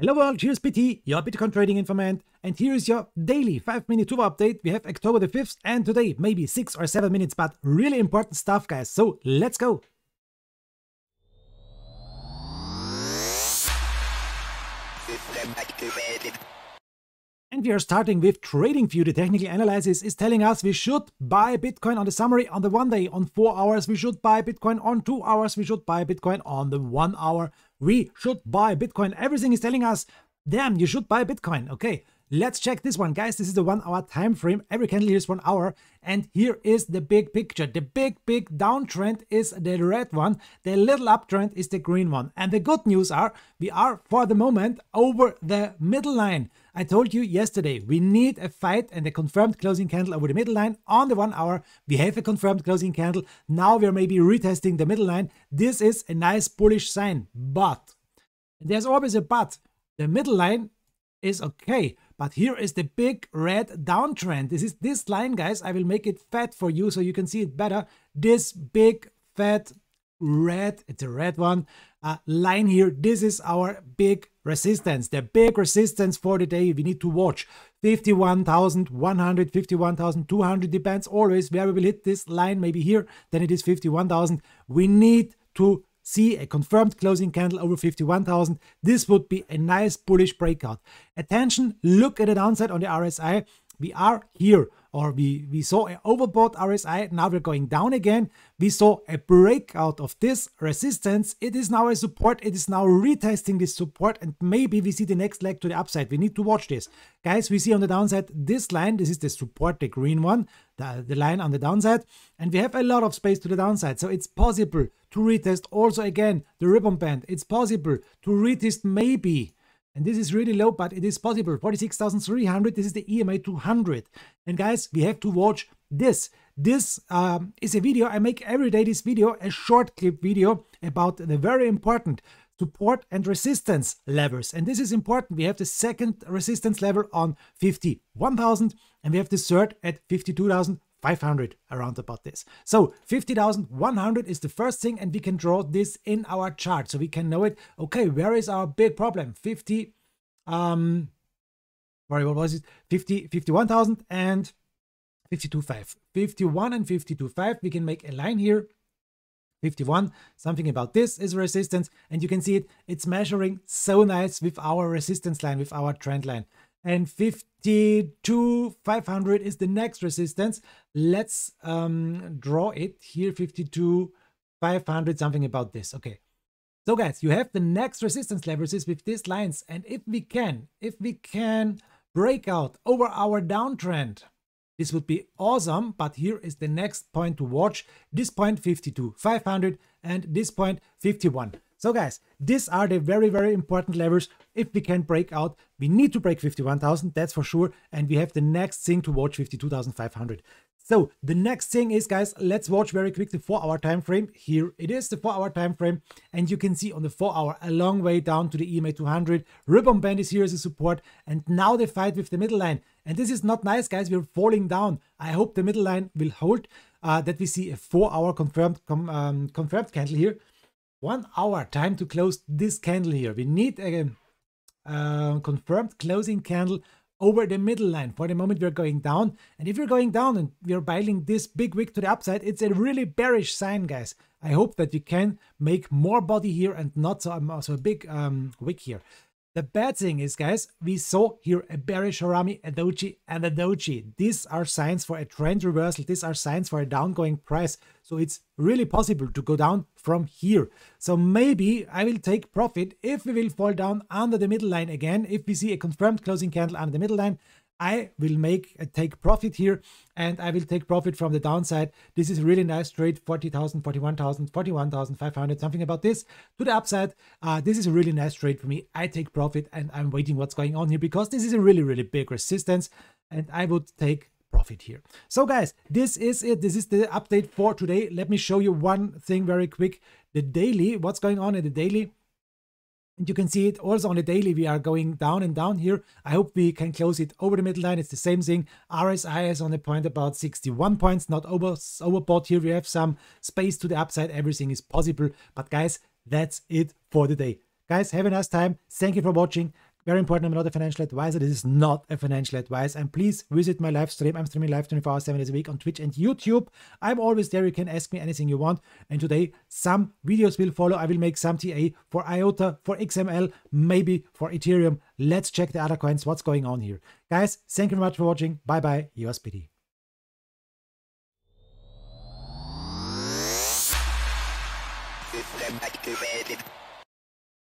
Hello world, here's PT, your Bitcoin trading informant, and here is your daily 5-minute tour update. We have October the 5th, and today maybe 6 or 7 minutes, but really important stuff, guys, so let's go! And we are starting with TradingView. The technical analysis is telling us we should buy Bitcoin on the summary on the one day, on 4 hours we should buy Bitcoin, on 2 hours we should buy Bitcoin, on the 1 hour we should buy Bitcoin. Everything is telling us, damn, you should buy Bitcoin. Okay, let's check this one. Guys, this is the one hour time frame. Every candle here is one hour. And here is the big picture. The big, big downtrend is the red one. The little uptrend is the green one. And the good news are we are for the moment over the middle line. I told you yesterday, we need a fight and a confirmed closing candle over the middle line on the one hour. We have a confirmed closing candle. Now we're maybe retesting the middle line. This is a nice bullish sign, but there's always a but. The middle line is okay, but here is the big red downtrend. This is this line, guys. I will make it fat for you so you can see it better. This big fat red, it's a red one, uh, line here. This is our big resistance, the big resistance for the day we need to watch. 51,000, 51,200 depends always where we will hit this line, maybe here, then it is 51,000. We need to see a confirmed closing candle over 51,000. This would be a nice bullish breakout. Attention, look at the downside on the RSI we are here or we, we saw an overbought RSI, now we're going down again. We saw a breakout of this resistance. It is now a support. It is now retesting this support and maybe we see the next leg to the upside. We need to watch this. Guys, we see on the downside this line. This is the support, the green one, the, the line on the downside. And we have a lot of space to the downside. So it's possible to retest also again the ribbon band. It's possible to retest maybe and this is really low, but it is possible. 46,300, this is the EMA 200. And guys, we have to watch this. This um, is a video, I make every day this video, a short clip video about the very important support and resistance levels. And this is important. We have the second resistance level on 51,000 and we have the third at 52,000 500 around about this. So 50,100 is the first thing and we can draw this in our chart. So we can know it. Okay, where is our big problem? 50, um, sorry, what was it? 50, 51,000 and 52.5. 51 and 52.5, we can make a line here. 51, something about this is resistance. And you can see it, it's measuring so nice with our resistance line, with our trend line and 52 500 is the next resistance let's um draw it here 52 500 something about this okay so guys you have the next resistance levels is with these lines and if we can if we can break out over our downtrend this would be awesome but here is the next point to watch this point 52 500 and this point 51 so guys, these are the very, very important levels. If we can break out, we need to break 51,000, that's for sure. And we have the next thing to watch 52,500. So the next thing is guys, let's watch very quickly four hour time frame. Here it is the four hour time frame. And you can see on the four hour, a long way down to the EMA 200. Ribbon band is here as a support. And now they fight with the middle line. And this is not nice guys, we're falling down. I hope the middle line will hold. Uh, that we see a four hour confirmed, um, confirmed candle here one hour time to close this candle here. We need a, a confirmed closing candle over the middle line. For the moment, we're going down. And if you're going down and we're bailing this big wick to the upside, it's a really bearish sign, guys. I hope that you can make more body here and not so, um, so a big um, wick here. The bad thing is, guys, we saw here a bearish Harami, a Doji, and a Doji. These are signs for a trend reversal. These are signs for a downgoing price. So it's really possible to go down from here. So maybe I will take profit if we will fall down under the middle line again. If we see a confirmed closing candle under the middle line, I will make uh, take profit here and I will take profit from the downside. This is really nice trade 40,000, 41,000, 41,500, something about this to the upside. Uh, this is a really nice trade for me. I take profit and I'm waiting what's going on here because this is a really, really big resistance and I would take profit here. So guys, this is it. This is the update for today. Let me show you one thing very quick. The daily, what's going on in the daily? And you can see it also on the daily, we are going down and down here. I hope we can close it over the middle line. It's the same thing. RSI is on a point about 61 points, not over overbought here. We have some space to the upside. Everything is possible. But guys, that's it for the day. Guys, have a nice time. Thank you for watching. Very important, I'm not a financial advisor. This is not a financial advice. And please visit my live stream. I'm streaming live 24 hours, 7 days a week on Twitch and YouTube. I'm always there. You can ask me anything you want. And today, some videos will follow. I will make some TA for IOTA, for XML, maybe for Ethereum. Let's check the other coins, what's going on here. Guys, thank you very much for watching. Bye-bye. Yours, PD.